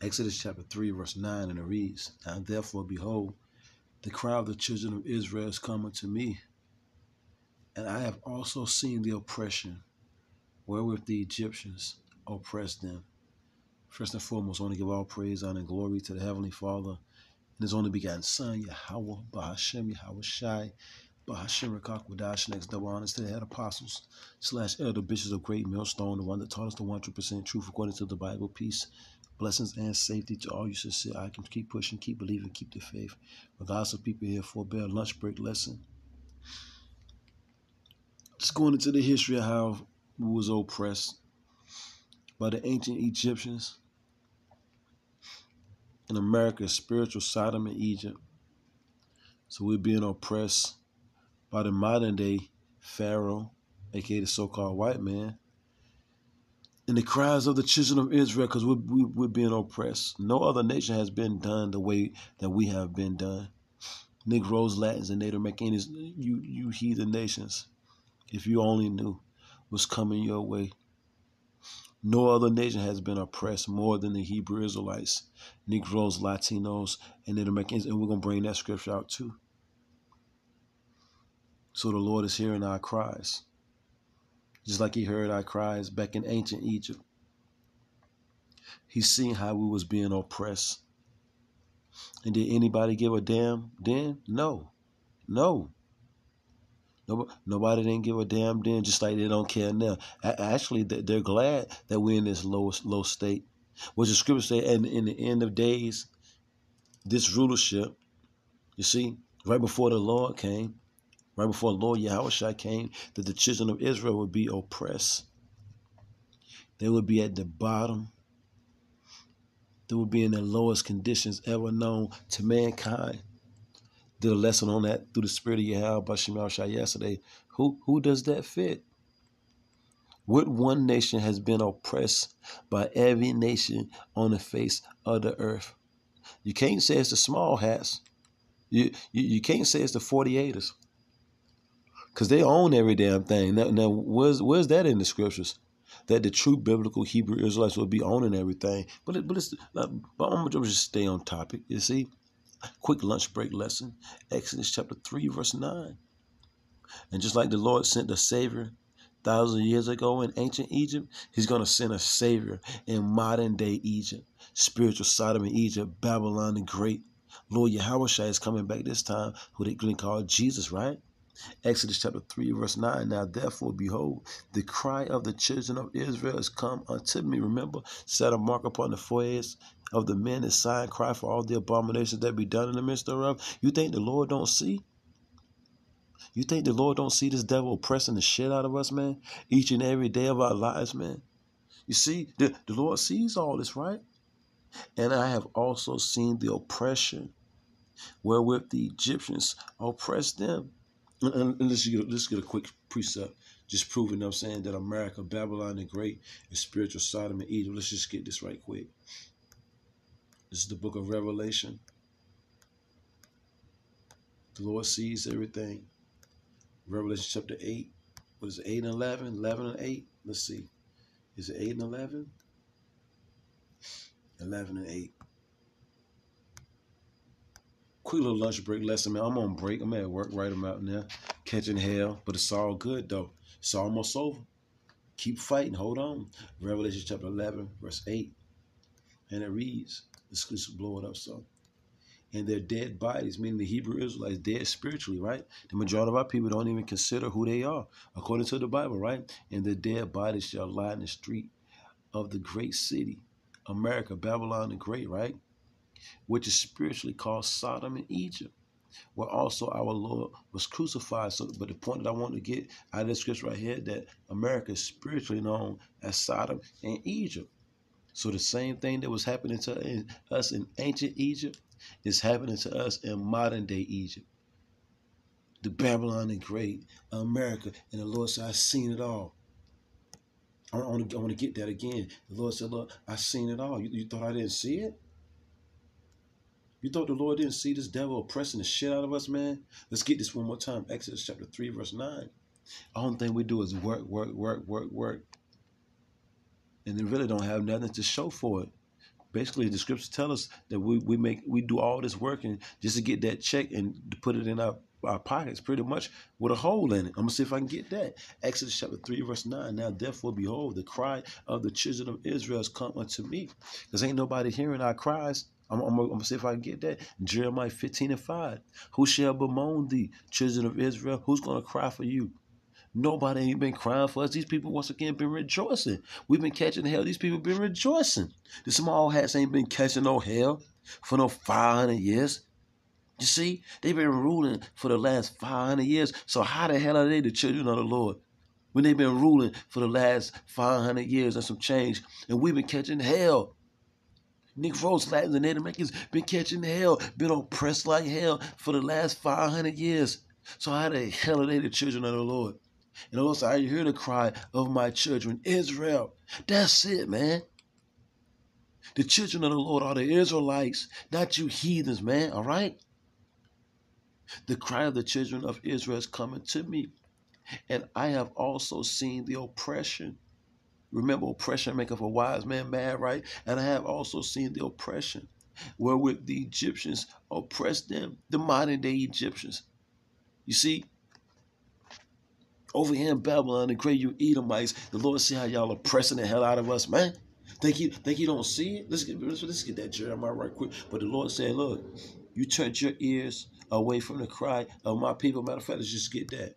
Exodus chapter 3, verse 9, and it reads, Now therefore, behold, the cry of the children of Israel is come unto me, and I have also seen the oppression wherewith the Egyptians oppressed them. First and foremost, I want to give all praise, honor, and glory to the Heavenly Father and His only begotten Son, Yahweh, Bahashem, Yahweh Shai, Bahashem Rakakwadash, next double honors to the head apostles, slash elder bishops of Great Millstone, the one that taught us the 100% truth according to the Bible, peace Blessings and safety to all you sincere can Keep pushing, keep believing, keep the faith. Regardless of people here for a lunch break lesson. Just going into the history of how we was oppressed by the ancient Egyptians. In America, spiritual Sodom and Egypt. So we're being oppressed by the modern day Pharaoh, aka the so called white man, and the cries of the children of Israel because we're, we, are we are being oppressed. No other nation has been done the way that we have been done. Negroes, Latins, and Native Americans, you, you heathen nations, if you only knew what's coming your way. No other nation has been oppressed more than the Hebrew Israelites, Negroes, Latinos, and Native Americans. And we're going to bring that scripture out too. So the Lord is hearing our cries just like he heard our cries back in ancient Egypt. He seen how we was being oppressed. And did anybody give a damn then? No. No. Nobody, nobody didn't give a damn then, just like they don't care now. Actually, they're glad that we're in this low, low state. What the scripture say, and in the end of days, this rulership, you see, right before the Lord came, Right before Lord Yahushua came, that the children of Israel would be oppressed. They would be at the bottom. They would be in the lowest conditions ever known to mankind. Did a lesson on that through the spirit of Yahweh by Shemel yesterday. Who who does that fit? What one nation has been oppressed by every nation on the face of the earth? You can't say it's the small hats. You, you, you can't say it's the 48ers because they own every damn thing. Now, now, where's where's that in the scriptures? That the true biblical Hebrew Israelites would be owning everything. But it, but it's not, uh, but I'm gonna just stay on topic. You see, quick lunch break lesson. Exodus chapter three verse nine. And just like the Lord sent the Savior thousand years ago in ancient Egypt, He's gonna send a Savior in modern day Egypt, spiritual Sodom and Egypt, Babylon the Great. Lord Yahweh is coming back this time, who they call Jesus, right? Exodus chapter 3, verse 9. Now, therefore, behold, the cry of the children of Israel is come unto me. Remember, set a mark upon the foreheads of the men and sign cry for all the abominations that be done in the midst thereof. You think the Lord don't see? You think the Lord don't see this devil oppressing the shit out of us, man? Each and every day of our lives, man. You see, the, the Lord sees all this, right? And I have also seen the oppression wherewith the Egyptians oppressed them and, and, let's, get, let's get a quick precept, just proving I'm saying that America, Babylon the Great, and spiritual Sodom and Egypt. Let's just get this right quick. This is the book of Revelation. The Lord sees everything. Revelation chapter 8. What is it, 8 and 11? 11 and 8? Let's see. Is it 8 and 11? 11 and 8 quick little lunch break lesson, man. I'm on break. I'm at work right about now, catching hell, but it's all good though. It's almost over. Keep fighting. Hold on. Revelation chapter 11, verse 8. And it reads, let's just blow it up so. And their dead bodies, meaning the Hebrew Israelites, dead spiritually, right? The majority of our people don't even consider who they are, according to the Bible, right? And their dead bodies shall lie in the street of the great city, America, Babylon the Great, right? which is spiritually called Sodom and Egypt, where also our Lord was crucified. So, but the point that I want to get out of this scripture right here that America is spiritually known as Sodom and Egypt. So the same thing that was happening to us in ancient Egypt is happening to us in modern day Egypt. The Babylon Great, America, and the Lord said, I've seen it all. I want, to, I want to get that again. The Lord said, Look, I've seen it all. You, you thought I didn't see it? You thought the Lord didn't see this devil oppressing the shit out of us, man? Let's get this one more time. Exodus chapter 3, verse 9. Only thing we do is work, work, work, work, work. And they really don't have nothing to show for it. Basically, the scriptures tell us that we, we make we do all this work and just to get that check and to put it in our our uh, pockets pretty much with a hole in it. I'm gonna see if I can get that. Exodus chapter 3, verse 9. Now therefore, behold, the cry of the children of Israel is come unto me. Because ain't nobody hearing our cries. I'm, I'm, I'm, gonna see if I can get that. Jeremiah 15 and 5. Who shall bemoan thee, children of Israel? Who's gonna cry for you? Nobody ain't been crying for us. These people once again been rejoicing. We've been catching hell. These people been rejoicing. The small hats ain't been catching no hell for no 500 years. You see, they've been ruling for the last 500 years. So how the hell are they the children of the Lord? When they've been ruling for the last 500 years and some change, and we've been catching hell. Nick Rose, Latins, and Native Americans been catching hell, been oppressed like hell for the last 500 years. So how the hell are they the children of the Lord? And also, I hear the cry of my children, Israel. That's it, man. The children of the Lord are the Israelites, not you heathens, man, all right? The cry of the children of Israel is coming to me, and I have also seen the oppression. Remember, oppression maketh a wise man mad, right? And I have also seen the oppression wherewith the Egyptians oppressed them, the modern day Egyptians. You see, over here in Babylon, the great you Edomites, the Lord see how y'all oppressing the hell out of us, man. Think you think you don't see it? Let's get let's, let's get that Jeremiah right quick. But the Lord said, Look, you turned your ears away from the cry of my people. Matter of fact, let's just get that.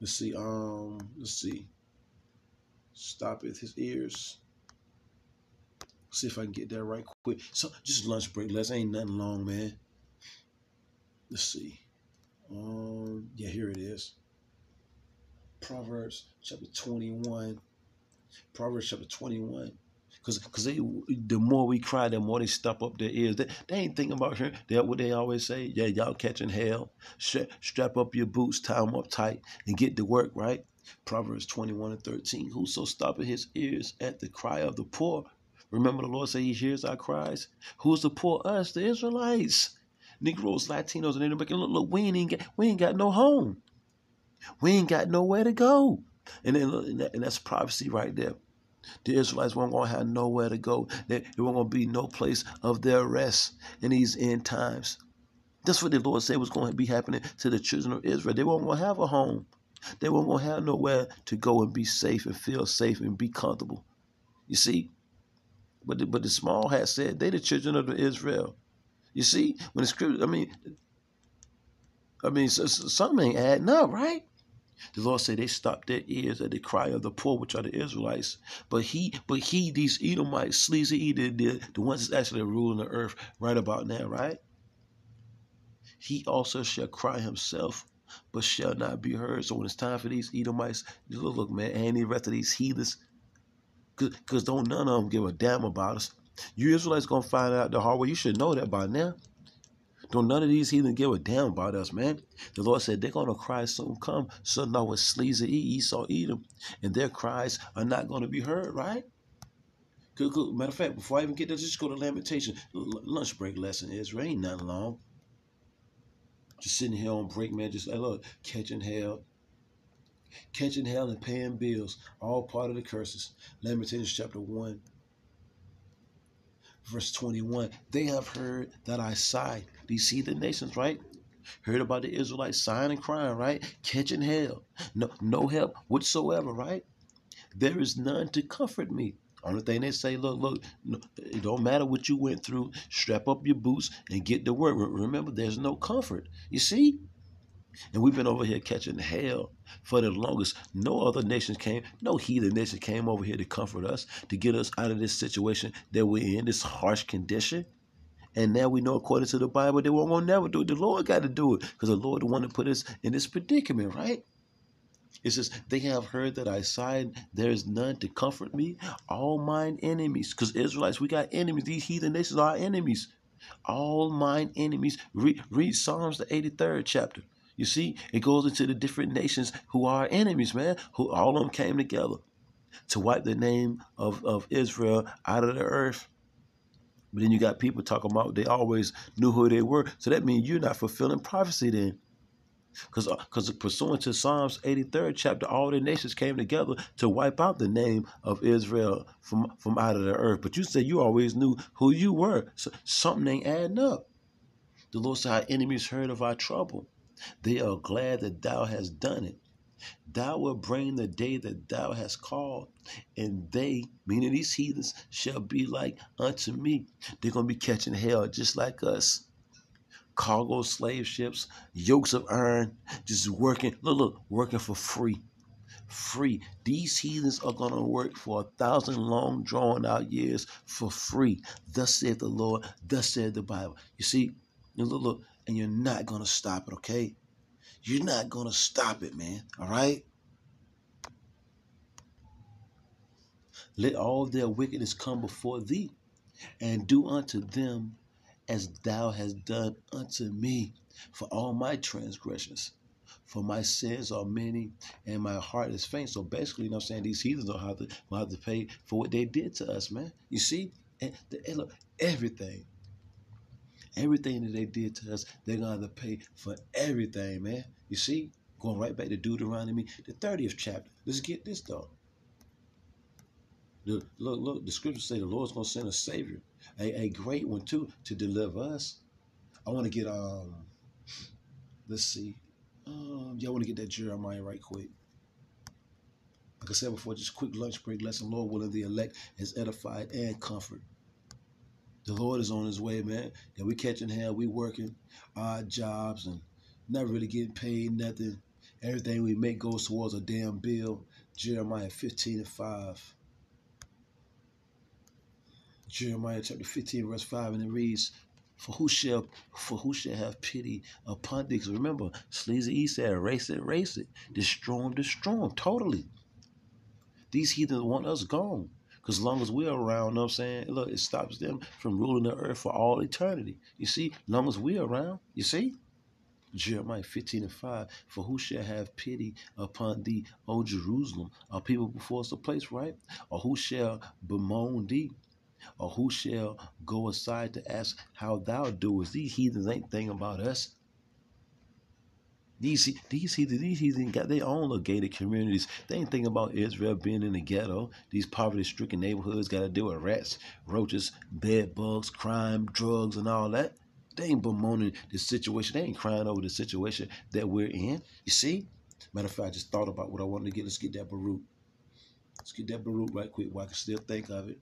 Let's see. Um, let's see. Stoppeth his ears. see if I can get that right quick. So just lunch break. Let's ain't nothing long, man. Let's see. Um, yeah, here it is. Proverbs chapter 21. Proverbs chapter 21. Because cause they, the more we cry, the more they stop up their ears. They, they ain't thinking about her. That what they always say. Yeah, y'all catching hell. Strap, strap up your boots, tie them up tight, and get to work, right? Proverbs 21 and 13. Whoso stoppeth his ears at the cry of the poor. Remember the Lord said he hears our cries. Who's the poor? Us, the Israelites. Negroes, Latinos, and anybody. Look, look, we ain't, got, we ain't got no home. We ain't got nowhere to go. And, then, and that's prophecy right there. The Israelites weren't going to have nowhere to go. There, there weren't going to be no place of their rest in these end times. That's what the Lord said was going to be happening to the children of Israel. They weren't going to have a home. They weren't going to have nowhere to go and be safe and feel safe and be comfortable. You see? But the, but the small hat said, they the children of Israel. You see? When the scripture, I mean, I mean, something ain't adding up, right? The Lord said they stopped their ears at the cry of the poor, which are the Israelites. But he, but he, these Edomites, sleazy Edom, the ones that's actually ruling the earth right about now, right? He also shall cry himself but shall not be heard. So when it's time for these Edomites, look, look man, and the rest of these heathens, because don't none of them give a damn about us. You Israelites going to find out the hard way. You should know that by now. Don't none of these heathen give a damn about us, man. The Lord said they're going to cry soon come, son now with sleazy Esau Edom. And their cries are not going to be heard, right? Good, good. Matter of fact, before I even get there, just go to Lamentation. L lunch break lesson is ain't not nothing long. Just sitting here on break, man. Just like, look, catching hell, catching hell and paying bills, all part of the curses. Lamentations chapter 1, verse 21. They have heard that I sigh these heathen nations, right? Heard about the Israelites sighing and crying, right? Catching hell. No, no help whatsoever, right? There is none to comfort me. Only thing they say, look, look, it don't matter what you went through. Strap up your boots and get to work. Remember, there's no comfort. You see? And we've been over here catching hell for the longest. No other nation came, no heathen nation came over here to comfort us, to get us out of this situation that we're in, this harsh condition. And now we know, according to the Bible, they won't, never do it. The Lord got to do it because the Lord want to put us in this predicament, right? It says, They have heard that I sighed, there is none to comfort me. All mine enemies, because Israelites, we got enemies. These heathen nations are enemies. All mine enemies. Read, read Psalms, the 83rd chapter. You see, it goes into the different nations who are enemies, man, who all of them came together to wipe the name of, of Israel out of the earth. But then you got people talking about they always knew who they were. So that means you're not fulfilling prophecy then. Because because uh, pursuant to Psalms 83rd chapter, all the nations came together to wipe out the name of Israel from, from out of the earth. But you said you always knew who you were. So something ain't adding up. The Lord said, Our enemies heard of our trouble. They are glad that thou hast done it. Thou wilt bring the day that thou hast called, and they, meaning these heathens, shall be like unto me. They're going to be catching hell just like us. Cargo slave ships, yokes of iron, just working, look, look, working for free. Free. These heathens are going to work for a thousand long drawn out years for free. Thus said the Lord, thus said the Bible. You see, look, look, and you're not going to stop it, okay? You're not going to stop it, man. All right? Let all their wickedness come before thee, and do unto them as thou hast done unto me for all my transgressions. For my sins are many, and my heart is faint. So basically, you know I'm saying? These heathens don't have to, don't have to pay for what they did to us, man. You see? And, and look, everything. Everything that they did to us, they're going to have to pay for everything, man. You see, going right back to Deuteronomy, the 30th chapter. Let's get this, though. The, look, look, the scriptures say the Lord's going to send a savior, a, a great one, too, to deliver us. I want to get, um, let's see. Um, y'all want to get that Jeremiah right quick. Like I said before, just quick lunch break lesson. Lord willing, the elect is edified and comfort. The Lord is on his way, man. And we catching hell, we working odd jobs and not really getting paid nothing. Everything we make goes towards a damn bill. Jeremiah 15 and 5. Jeremiah chapter 15, verse 5, and it reads, For who shall for who shall have pity upon thee? remember, Sleazy E said, race it, race it. Destroy them, destroy them, totally. These heathens want us gone. Because as long as we're around, you know what I'm saying? Look, it stops them from ruling the earth for all eternity. You see, as long as we're around, you see? Jeremiah 15 and 5, for who shall have pity upon thee, O Jerusalem? Are people before us the place, right? Or who shall bemoan thee? Or who shall go aside to ask how thou doest? These heathens ain't thinking about us. These these heathen, these ain't got their own little gated communities. They ain't thinking about Israel being in the ghetto. These poverty-stricken neighborhoods got to deal with rats, roaches, bed bugs, crime, drugs, and all that. They ain't bemoaning the situation. They ain't crying over the situation that we're in. You see? Matter of fact, I just thought about what I wanted to get. Let's get that Baruch. Let's get that Baruch right quick while I can still think of it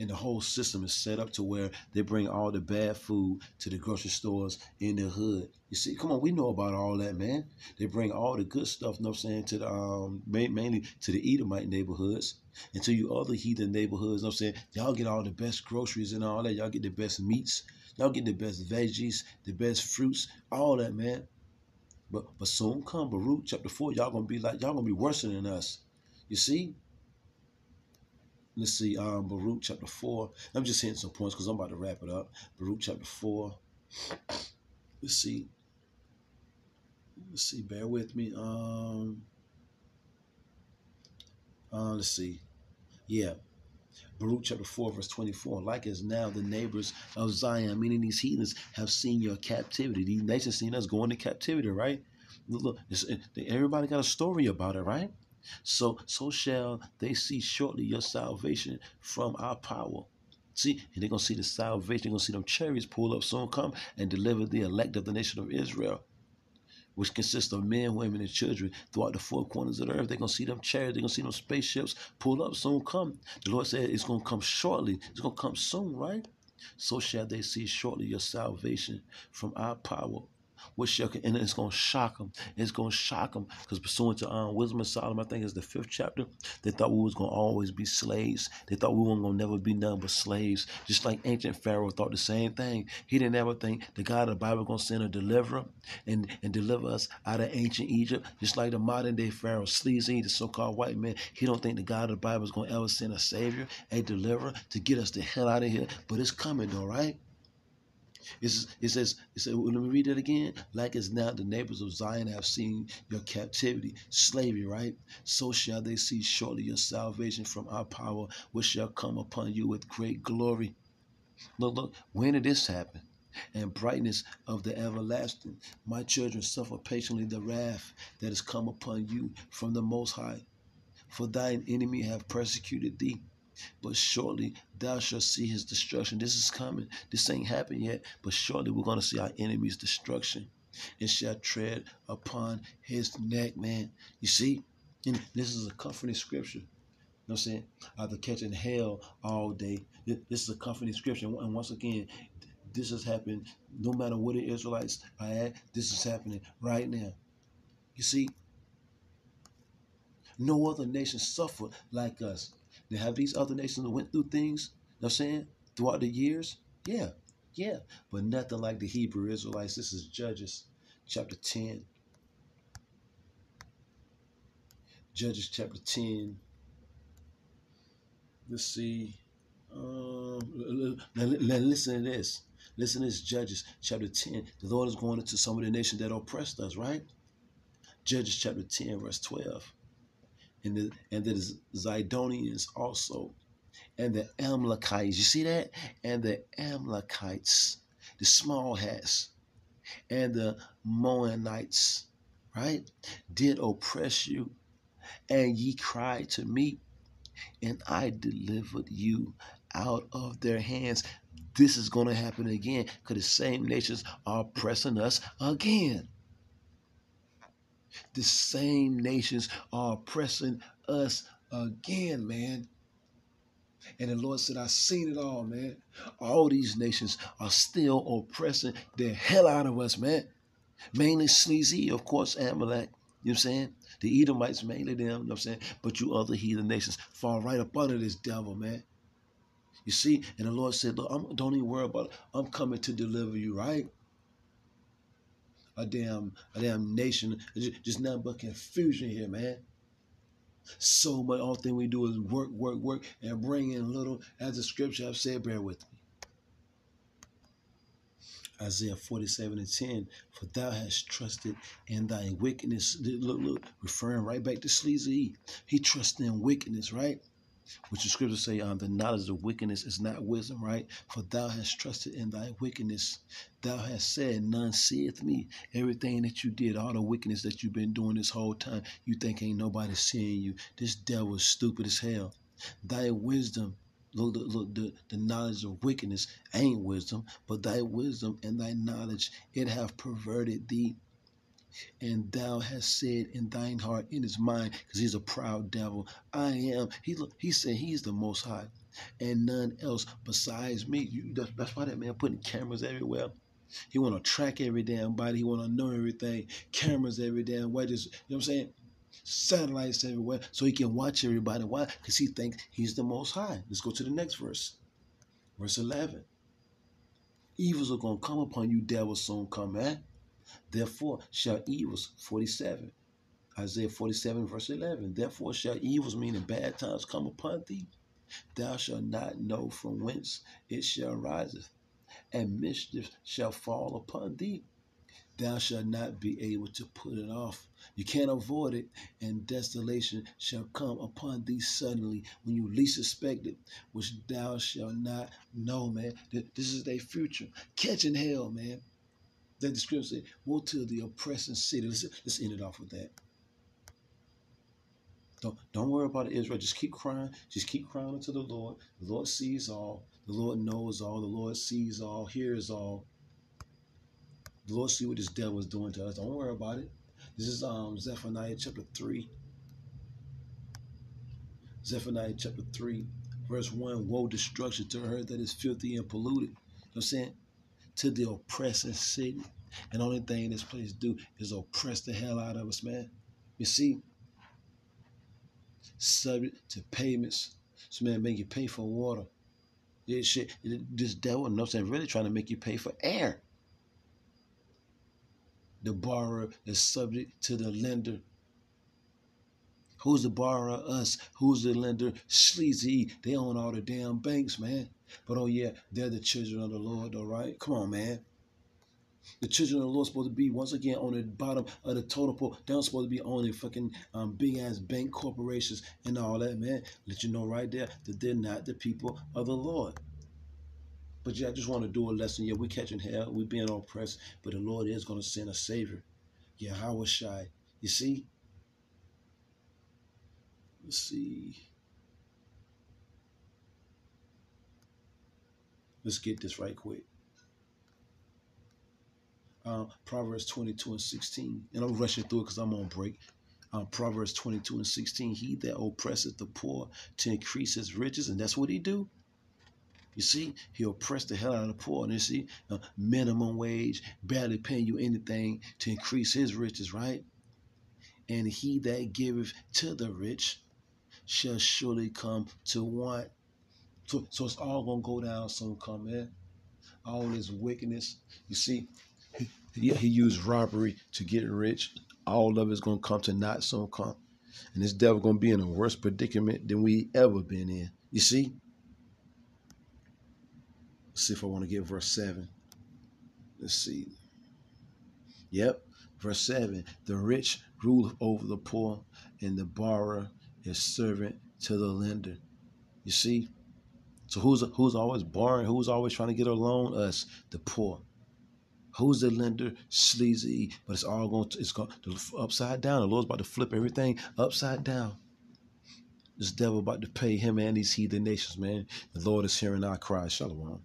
and the whole system is set up to where they bring all the bad food to the grocery stores in the hood. You see, come on, we know about all that, man. They bring all the good stuff, you know what I'm saying, to the um mainly to the Edomite neighborhoods and to you other heathen neighborhoods, you know what I'm saying? Y'all get all the best groceries and all that. Y'all get the best meats, y'all get the best veggies, the best fruits, all that, man. But but soon come Baruch chapter four, y'all gonna be like y'all gonna be worse than us. You see? let's see, um, Baruch chapter 4. I'm just hitting some points because I'm about to wrap it up. Baruch chapter 4. Let's see. Let's see, bear with me. Um, uh, let's see. Yeah. Baruch chapter 4, verse 24. Like as now the neighbors of Zion, meaning these heathens, have seen your captivity. These nations seen us going to captivity, right? Look, everybody got a story about it, right? So, so shall they see shortly your salvation from our power. See, and they're going to see the salvation. They're going to see them chariots pull up soon come and deliver the elect of the nation of Israel, which consists of men, women, and children throughout the four corners of the earth. They're going to see them chariots. They're going to see them spaceships pull up soon come. The Lord said it's going to come shortly. It's going to come soon, right? So shall they see shortly your salvation from our power. What's your, and it's going to shock them. It's going to shock them because pursuant to um, Wisdom of Solomon, I think it's the fifth chapter, they thought we was going to always be slaves. They thought we weren't going to never be none but slaves. Just like ancient Pharaoh thought the same thing. He didn't ever think the God of the Bible going to send a deliverer and, and deliver us out of ancient Egypt. Just like the modern day Pharaoh, sleazy, the so-called white man, he don't think the God of the Bible is going to ever send a savior, a deliverer to get us the hell out of here. But it's coming though, right? it says, it says, let me read it again. Like as now the neighbors of Zion have seen your captivity, slavery, right? So shall they see shortly your salvation from our power, which shall come upon you with great glory. Look, look, when did this happen? and brightness of the everlasting. My children, suffer patiently the wrath that has come upon you from the Most High. For thine enemy have persecuted thee but shortly thou shalt see his destruction. This is coming. This ain't happened yet, but shortly we're going to see our enemy's destruction and shall tread upon his neck, man. You see, and this is a comforting scripture. You know what I'm saying? After catching hell all day, this is a comforting scripture. And once again, this has happened no matter what the Israelites I had, this is happening right now. You see, no other nation suffered like us. Now, have these other nations went through things, you know I'm saying, throughout the years? Yeah, yeah. But nothing like the Hebrew Israelites. This is Judges chapter 10. Judges chapter 10. Let's see. Um, listen to this. Listen to this, Judges chapter 10. The Lord is going into some of the nations that oppressed us, right? Judges chapter 10, verse 12 and the, and the Zidonians also, and the Amalekites. You see that? And the Amalekites, the small hats, and the Moanites, right? Did oppress you, and ye cried to me, and I delivered you out of their hands. This is going to happen again because the same nations are pressing us again. The same nations are oppressing us again, man. And the Lord said, I've seen it all, man. All these nations are still oppressing the hell out of us, man. Mainly sleazy, of course, Amalek. You know what I'm saying? The Edomites, mainly them, you know what I'm saying? But you other heathen nations fall right up under this devil, man. You see? And the Lord said, Look, I'm, don't even worry about it. I'm coming to deliver you, right? a damn a damn nation. Just nothing but confusion here, man. So much all thing we do is work, work, work, and bring in little. As the scripture I've said, bear with me. Isaiah 47 and 10, for thou hast trusted in thy wickedness. Look, look, referring right back to sleazy. He trusted in wickedness, right? which the scriptures say, um, the knowledge of wickedness is not wisdom, right? For thou hast trusted in thy wickedness. Thou hast said, none seeth me. Everything that you did, all the wickedness that you've been doing this whole time, you think ain't nobody seeing you. This devil's stupid as hell. Thy wisdom Look, look, the, the knowledge of wickedness ain't wisdom, but thy wisdom and thy knowledge, it have perverted thee and thou hast said in thine heart, in his mind, because he's a proud devil, I am. He he said he's the most high, and none else besides me. You, that's, that's why that man putting cameras everywhere. He want to track every damn body. He want to know everything. Cameras every damn way. Just, you know what I'm saying? Satellites everywhere, so he can watch everybody. Why? Because he thinks he's the most high. Let's go to the next verse. Verse 11. Evils are going to come upon you, devil soon come, man. Eh? Therefore shall evils, 47, Isaiah 47 verse 11, therefore shall evils, meaning bad times, come upon thee. Thou shalt not know from whence it shall arise, and mischief shall fall upon thee. Thou shalt not be able to put it off. You can't avoid it, and desolation shall come upon thee suddenly when you least expect it, which thou shalt not know, man. This is their future. Catching hell, man that the scripture said, woe to the oppressing city. Let's, let's end it off with that. Don't, don't worry about Israel. Just keep crying. Just keep crying unto the Lord. The Lord sees all. The Lord knows all. The Lord sees all, hears all. The Lord see what this devil is doing to us. Don't worry about it. This is um, Zephaniah chapter 3. Zephaniah chapter 3, verse 1 Woe destruction to her that is filthy and polluted. You know what I'm saying? to the oppressing city. And the only thing this place do is oppress the hell out of us, man. You see, subject to payments. So man, make you pay for water. Yeah, shit. This devil, you saying, really trying to make you pay for air. The borrower is subject to the lender. Who's the borrower? Us. Who's the lender? Sleazy. They own all the damn banks, man. But oh yeah, they're the children of the Lord, all right? Come on, man. The children of the Lord supposed to be once again on the bottom of the totem pole. They're not supposed to be only fucking um, big ass bank corporations and all that, man. Let you know right there that they're not the people of the Lord. But yeah, I just want to do a lesson. Yeah, we're catching hell, we're being oppressed, but the Lord is going to send a savior. Yeah, was shy. You see? Let's see. Let's get this right quick. Uh, Proverbs 22 and 16. And I'm rushing through it because I'm on break. Uh, Proverbs 22 and 16. He that oppresseth the poor to increase his riches. And that's what he do. You see, he oppressed the hell out of the poor. And you see, uh, minimum wage, barely paying you anything to increase his riches, right? And he that giveth to the rich shall surely come to want. So, so it's all gonna go down soon, come in. All this wickedness. You see, he, he used robbery to get rich. All of it's gonna come to not soon, come. And this devil gonna be in a worse predicament than we ever been in. You see? Let's see if I want to get verse 7. Let's see. Yep. Verse 7 The rich rule over the poor, and the borrower is servant to the lender. You see, so who's who's always borrowing? Who's always trying to get a loan? Us, the poor. Who's the lender? Sleazy, but it's all going. To, it's going to, upside down. The Lord's about to flip everything upside down. This devil about to pay him and these heathen nations, man. The Lord is hearing our cries. Shalom.